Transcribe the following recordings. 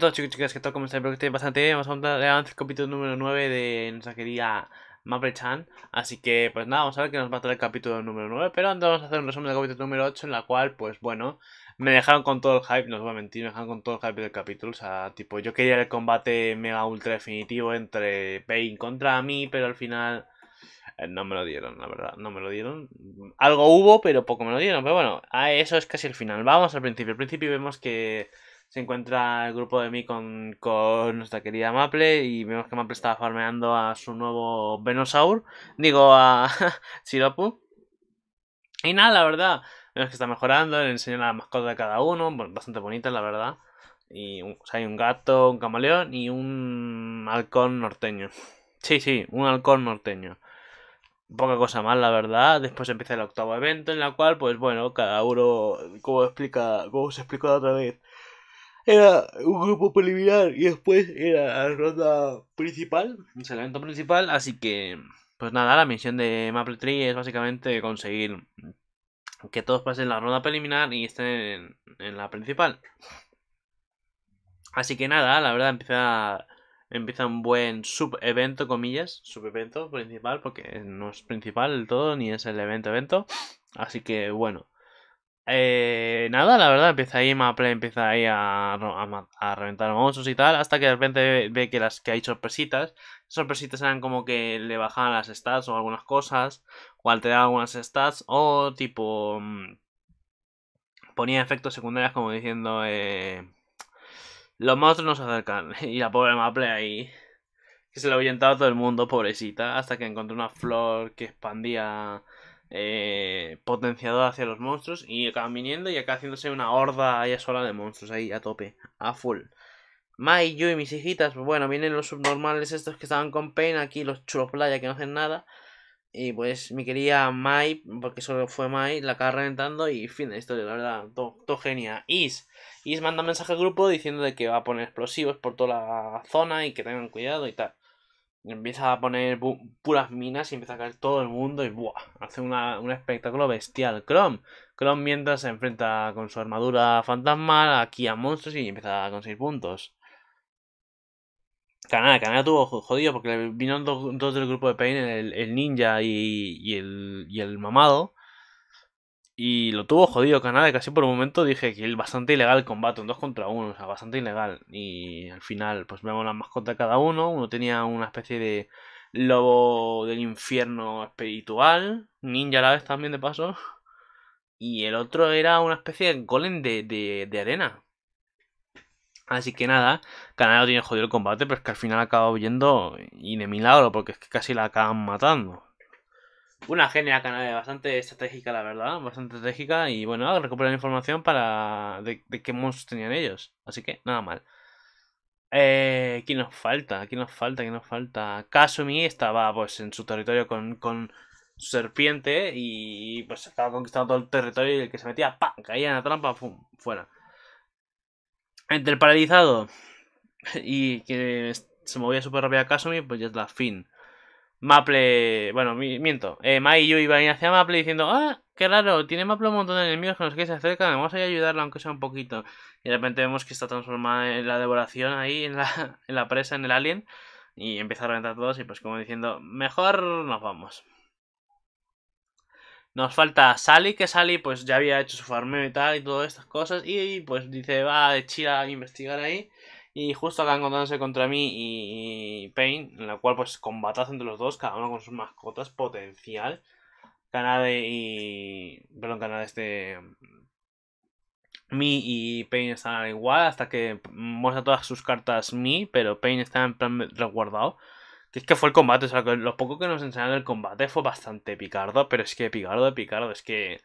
todos chicos chicas que todo como estáis, que estéis bastante bien, vamos a hablar del el capítulo número 9 de nuestra querida Maple-chan, así que pues nada, vamos a ver que nos va a traer el capítulo número 9, pero antes vamos a hacer un resumen del capítulo número 8 en la cual pues bueno, me dejaron con todo el hype, no os voy a mentir, me dejaron con todo el hype del capítulo, o sea, tipo yo quería el combate mega ultra definitivo entre Pain contra mí, pero al final eh, no me lo dieron, la verdad, no me lo dieron. Algo hubo, pero poco me lo dieron. Pero bueno, eso es casi el final. Vamos al principio. Al principio vemos que se encuentra el grupo de mí con, nuestra querida Maple y vemos que Maple está farmeando a su nuevo Venosaur, digo a Shiropu. Y nada, la verdad, vemos que está mejorando, le enseña la mascota de cada uno, bastante bonita la verdad. Y hay un gato, un camaleón y un halcón norteño. Sí, sí, un halcón norteño poca cosa más, la verdad. Después empieza el octavo evento, en la cual, pues bueno, cada uno, como explica, como se explicó la otra vez, era un grupo preliminar y después era la ronda principal. Es el evento principal, así que, pues nada, la misión de Maple Tree es básicamente conseguir que todos pasen la ronda preliminar y estén en, en la principal. Así que nada, la verdad empieza, empieza un buen sub-evento, comillas, sub-evento principal, porque no es principal del todo, ni es el evento-evento. Así que bueno, eh, nada, la verdad, empieza ahí Maple, empieza ahí a, reventar monstruos y tal, hasta que de repente ve, que las que hay sorpresitas. Sorpresitas eran como que le bajaban las stats o algunas cosas, o alteraban algunas stats, o tipo mm, ponía efectos secundarios como diciendo eh, los monstruos no se acercan y la pobre Maple ahí que se lo había todo el mundo, pobrecita, hasta que encontró una flor que expandía eh, potenciador hacia los monstruos y acaban viniendo y acá haciéndose una horda allá sola de monstruos ahí a tope, a full. Mai, yo y mis hijitas, pues bueno, vienen los subnormales estos que estaban con pena aquí los chulos playa que no hacen nada. Y pues mi querida Mai, porque solo fue Mai, la acaba reventando y fin de historia, la verdad, todo, genia. Is, Is manda mensaje al grupo diciendo de que va a poner explosivos por toda la zona y que tengan cuidado y tal empieza a poner puras minas y empieza a caer todo el mundo y ¡buah! hace un espectáculo bestial. Chrome. Chrome mientras se enfrenta con su armadura fantasmal aquí a monstruos y empieza a conseguir puntos. Canal, Canal tuvo jodido porque vino dos, dos del grupo de Pain, el, ninja y, y, el, y el mamado. Y lo tuvo jodido Canadá, casi por un momento dije que bastante ilegal el combate, un 2 contra 1, o sea, bastante ilegal. Y al final, pues vemos las mascotas cada uno, uno tenía una especie de lobo del infierno espiritual, ninja a la vez también de paso, y el otro era una especie de golem de, arena. Así que nada, Canadá tiene jodido el combate, pero es que al final acaba huyendo y de milagro, porque es que casi la acaban matando. Una genia bastante estratégica, la verdad, bastante estratégica. Y bueno, recuperar información para de, qué monstruos tenían ellos. Así que nada mal. Eh, nos falta? aquí nos falta? ¿Qué nos falta? Kasumi estaba pues en su territorio con, con su serpiente y pues estaba conquistando todo el territorio y el que se metía, ¡pam! caía en la trampa, ¡pum! fuera. Entre el paralizado y que se movía súper rápido a Kasumi, pues ya es la fin. Maple, bueno, miento, eh, Mai y yo iban hacia Maple diciendo, ah, qué raro, tiene Maple un montón de enemigos con los que se acercan, vamos a ayudarlo aunque sea un poquito. Y de repente vemos que está transformada en la devoración ahí, en la, en la presa, en el alien, y empieza a reventar todos y pues como diciendo, mejor nos vamos. Nos falta Sally, que Sally pues ya había hecho su farmeo y tal y todas estas cosas, y pues dice, va de chila a investigar ahí y justo acá encontrándose contra mí y, Pain, en la cual pues combatazo entre los dos, cada uno con sus mascotas, potencial. Canade y. Perdón, Canade, este. Mm, Mi y Pain están al igual hasta que muestra todas sus cartas Mi, pero Pain está en plan resguardado. Que Es que fue el combate, o sea, lo poco que nos enseñaron el combate fue bastante picardo, pero es que picardo, picardo, es que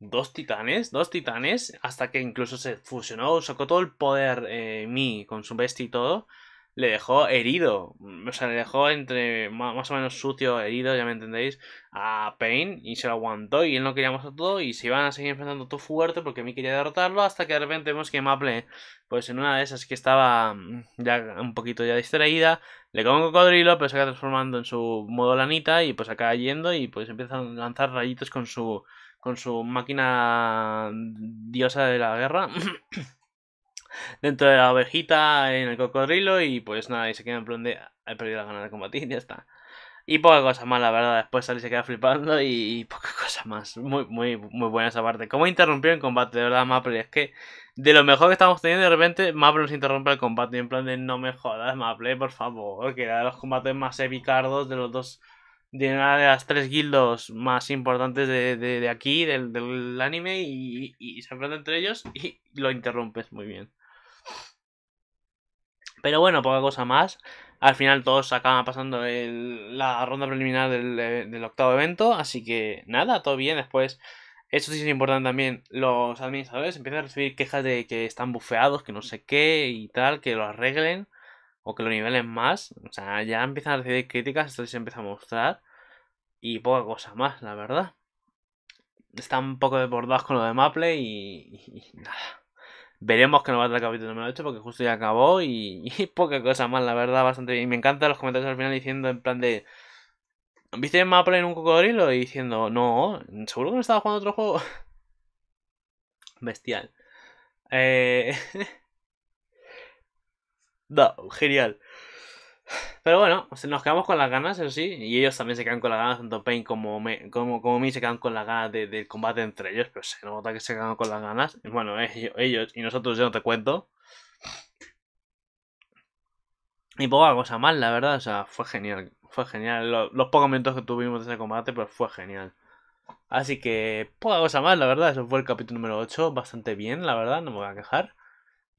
dos titanes, dos titanes, hasta que incluso se fusionó, sacó todo el poder eh, Mi con su bestia y todo, le dejó herido, o sea, le dejó entre más o menos sucio, herido, ya me entendéis, a Pain y se lo aguantó y él no quería más a todo y se iban a seguir enfrentando todo fuerte porque Mi quería derrotarlo hasta que de repente vemos que Maple, pues en una de esas que estaba mm, ya un poquito ya distraída, le come un cocodrilo, pero se acaba transformando en su modo lanita y pues acaba yendo y pues empieza a lanzar rayitos con su con su máquina diosa de la guerra. dentro de la ovejita, en el cocodrilo y pues nada, y se queda en plan de ah, he perdido la gana de combatir y ya está. Y poca cosa más, la verdad, después Sally se queda flipando y, y poca cosa más. Muy, muy, muy buena esa parte. ¿Cómo interrumpió el combate? De verdad, Maple, es que de lo mejor que estamos teniendo, de repente Maple nos interrumpe el combate en plan de no me jodas, Maple, por favor, que era de los combates más epicardos de los dos de una de las tres guildos más importantes de, aquí, del, anime, y, se enfrenta entre ellos y lo interrumpes muy bien. Pero bueno, poca cosa más. Al final todos acaban pasando la ronda preliminar del, eh, del, octavo evento, así que nada, todo bien. Después, eso sí es importante también, los administradores empiezan a recibir quejas de que están bufeados, que no sé qué y tal, que lo arreglen o que lo nivelen más. O sea, ya empiezan a recibir críticas, esto se empieza a mostrar. Y poca cosa más, la verdad. Están un poco desbordados con lo de Maple y, nada. Veremos que no va a traer el capítulo número 8 porque justo ya acabó y, poca cosa más, la verdad, bastante bien. Y me encantan los comentarios al final diciendo en plan de... ¿Viste Maple en un cocodrilo? Y diciendo, no, seguro que no estaba jugando otro juego. Bestial. Eh... No, genial. Pero bueno, nos quedamos con las ganas, eso sí. Y ellos también se quedan con las ganas, tanto Pain como, me, como, como mí se quedan con las ganas del combate entre ellos. Pero se nota que se quedan con las ganas. Bueno, ellos, y nosotros yo no te cuento. Y poca cosa más, la verdad. O sea, fue genial. Fue genial. Los, pocos momentos que tuvimos de ese combate, pero pues fue genial. Así que poca cosa más, la verdad. Eso fue el capítulo número 8. Bastante bien, la verdad. No me voy a quejar.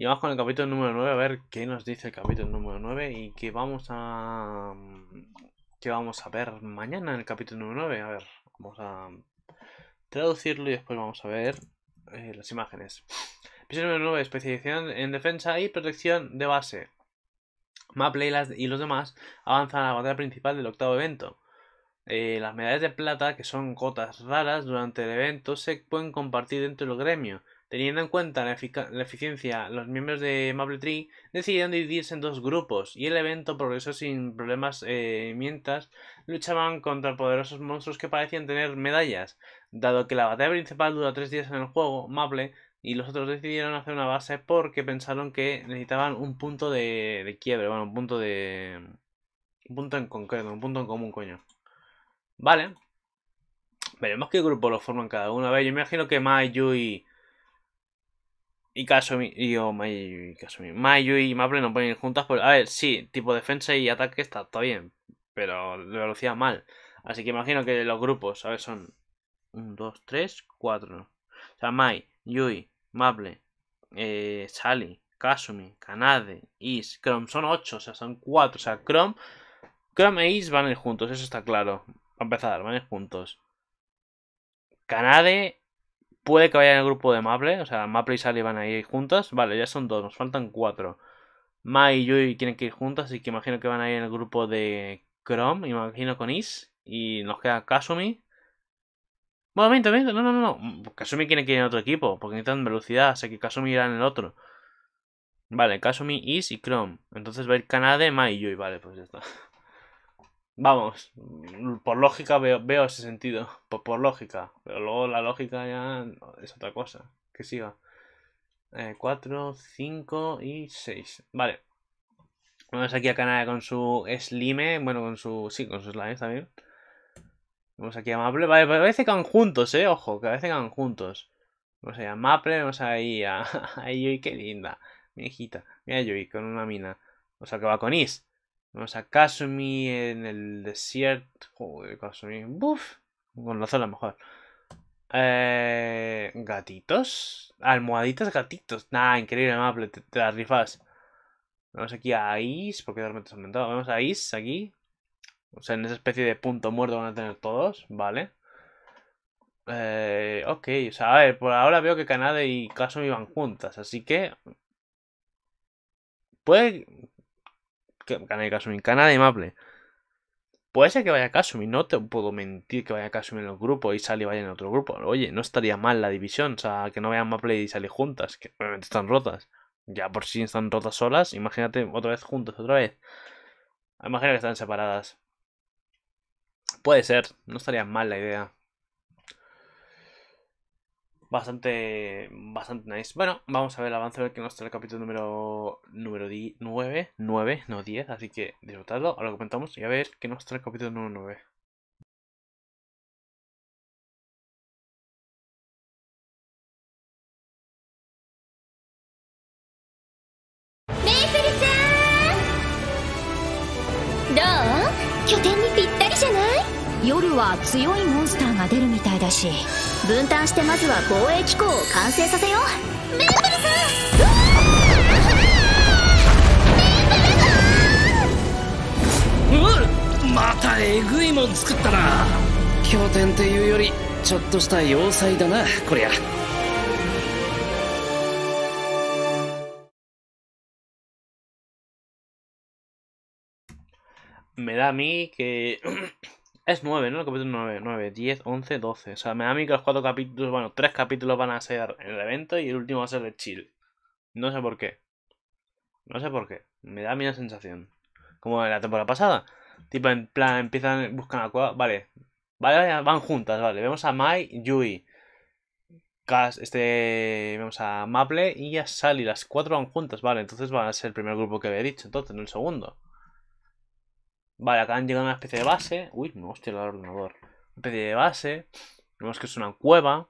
Y vamos con el capítulo número 9, a ver qué nos dice el capítulo número 9 y qué vamos a. qué vamos a ver mañana en el capítulo número 9. A ver, vamos a traducirlo y después vamos a ver eh, las imágenes. Episodio número 9, especialización en defensa y protección de base. Maple y, los demás avanzan a la batalla principal del octavo evento. Eh, las medallas de plata, que son cotas raras durante el evento, se pueden compartir dentro del gremio. Teniendo en cuenta la, eficiencia, los miembros de Tree decidieron dividirse en dos grupos y el evento progresó sin problemas eh, mientras luchaban contra poderosos monstruos que parecían tener medallas. Dado que la batalla principal dura tres días en el juego, Maple y los otros decidieron hacer una base porque pensaron que necesitaban un punto de, de quiebre, bueno, un punto de... Un punto en concreto, un punto en común, coño. Vale. Veremos qué grupo lo forman cada uno. A ver, yo imagino que Mai, Yui y Kasumi y oh, Mayu y Kasumi. y Maple no pueden ir juntas. Pues A ver, sí, tipo defensa y ataque está, todo bien, pero de velocidad mal. Así que imagino que los grupos, a ver, son 1, 2, 3, 4. O sea, Mai, Yui, Maple, eh, Sally, Kasumi, Kanade, Is, Chrome. Son 8, o sea, son 4. O sea, Chrome, Chrome e Is van a ir juntos, eso está claro. a empezar, van a ir juntos. Kanade Puede que vaya en el grupo de Maple, o sea, Maple y Sally van ir juntas. Vale, ya son dos, nos faltan cuatro. Mai y Yui tienen que ir juntas, así que imagino que van a ir en el grupo de Chrome, imagino con Is. Y nos queda Kasumi. Bueno, miento, miento, no, no, no. Kasumi tiene que ir en otro equipo, porque necesitan velocidad, así que Kasumi irá en el otro. Vale, Kasumi, Is y Chrome. Entonces va a ir Kanade, Mai y Yui, vale, pues ya está. Vamos, por lógica veo, ese sentido, por, lógica, pero luego la lógica ya es otra cosa, que siga. 4, eh, 5 y 6, vale. Vamos aquí a Canadá con su Slime, bueno, con su, sí, con su Slime también. Vamos aquí a Maple, vale, pues a veces van juntos, eh, ojo, que a veces van juntos. Vamos ahí a Maple, vamos ahí a, a Yui, qué linda, mi hijita, mira Yui con una mina, o sea que va con Is. Vamos a Kasumi en el desierto. Joder, Kasumi. Buf. Con la zona mejor. Eh, gatitos. Almohaditas gatitos. Nah, increíble amable. Te, las rifas. vamos aquí a Is. Porque realmente aumentado. Vamos a Is aquí. O sea, en esa especie de punto muerto van a tener todos. Vale. Eh, ok, o sea, a ver, por ahora veo que Kanade y Kasumi van juntas, así que... Puede, que y Kasumi, de Maple. Puede ser que vaya Kasumi, no te puedo mentir que vaya Kasumi en los grupos y Sally vaya en otro grupo. Oye, no estaría mal la división, o sea, que no vayan Maple y Sally juntas, que obviamente están rotas. Ya por si están rotas solas, imagínate otra vez juntas, otra vez. Imagina que están separadas. Puede ser, no estaría mal la idea. Bastante, bastante nice. Bueno, vamos a ver el avance del que nos trae el capítulo número, 9, 9, no 10, así que disfrutadlo, ahora lo comentamos y a ver qué nos trae el capítulo número 9. ¿Qué? 分担してまずは防衛機構を完成させようメンブルさんまたエグいもん作ったな拠点っていうよりちょっとした要塞だなこりゃメダミーけ Es 9, ¿no? El capítulo 9, 9, 10, 11, 12. O sea, me da a mí que los cuatro capítulos, bueno, tres capítulos van a ser en el evento y el último va a ser de chill. No sé por qué. No sé por qué. Me da a mí la sensación. Como en la temporada pasada. Tipo, en plan, empiezan, buscan a cueva Vale. Vale, van juntas, vale. Vemos a Mai, Yui, este, vemos a Maple y a Sally. Las cuatro van juntas, vale. Entonces van a ser el primer grupo que había dicho. Entonces, no el segundo. Vale, acá han llegado una especie de base. Uy, no, hostia, el ordenador. Una especie de base. Vemos que es una cueva. O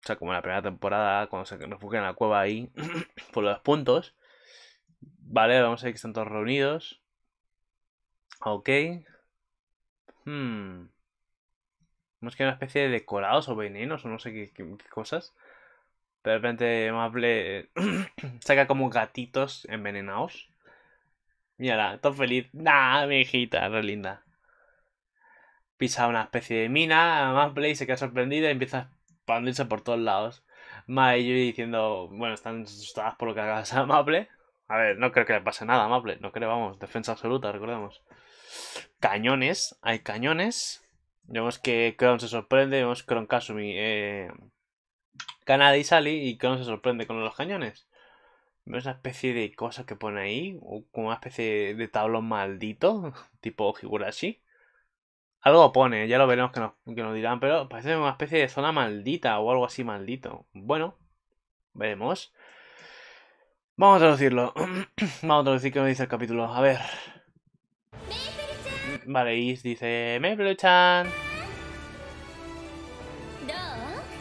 sea, como en la primera temporada, cuando se refugian en la cueva ahí, por los puntos. Vale, vamos a ver que están todos reunidos. Ok. Hmm. Vemos que hay una especie de decorados o venenos o no sé qué, cosas. Pero de repente Mable saca como gatitos envenenados. Mira, todo feliz. Nah, mi hijita, re linda. Pisa una especie de mina, además y se queda sorprendida y empieza a expandirse por todos lados. Mae y diciendo, bueno, están asustadas por lo que hagas a Maple. A ver, no creo que le pase nada a Maple, no creo, vamos, defensa absoluta, recordemos. Cañones, hay cañones. Vemos que Cron se sorprende, vemos Cron Kasumi, eh, Kanade y Sally, y Cron se sorprende con los cañones una especie de cosa que pone ahí, como una especie de tablón maldito, tipo así Algo pone, ya lo veremos que nos, dirán, pero parece una especie de zona maldita o algo así maldito. Bueno, veremos. Vamos a traducirlo. Vamos a traducir qué nos dice el capítulo. A ver. Vale, dice... Meblechan.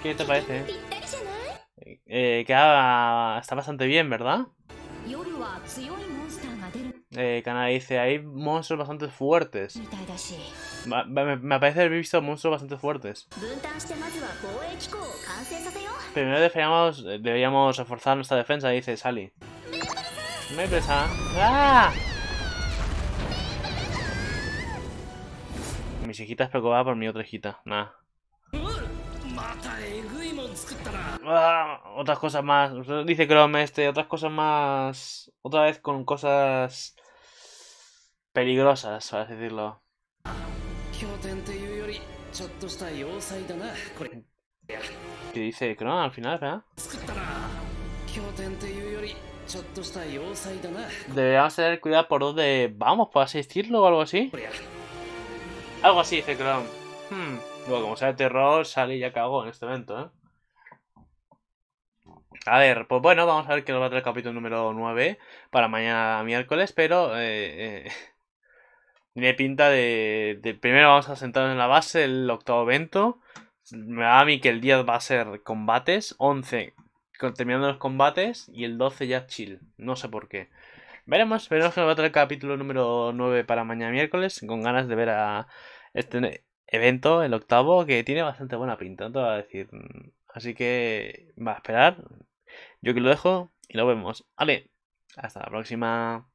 ¿Qué te parece? Eh, queda, está bastante bien, ¿verdad? Eh, Kana dice, hay monstruos bastante fuertes. Me, parece haber visto monstruos bastante fuertes. Primero deberíamos, eh, deberíamos reforzar nuestra defensa, dice Sally. Me pesa. ¡Ah! Mis hijitas preocupadas por mi otra hijita. Nah. Ah, otras cosas más. Dice Chrome este, otras cosas más. Otra vez con cosas peligrosas, para decirlo. ¿Qué dice Chrome al final, verdad? Deberíamos tener cuidado por dónde vamos, por asistirlo o algo así. Algo así dice Chrome. Hmm. Luego, como sea de terror, sale y ya cagó en este evento, ¿eh? A ver, pues bueno, vamos a ver qué nos va a traer el capítulo número 9 para mañana miércoles, pero eh, eh tiene pinta de, Primero vamos a sentarnos en la base, el octavo evento. Me da a mí que el 10 va a ser combates, 11 terminando los combates y el 12 ya chill, no sé por qué. Veremos, veremos que nos va a traer el capítulo número 9 para mañana miércoles, con ganas de ver a este evento, el octavo, que tiene bastante buena pinta, no a decir. Así que va a esperar. Yo que lo dejo y lo vemos. Vale, hasta la próxima.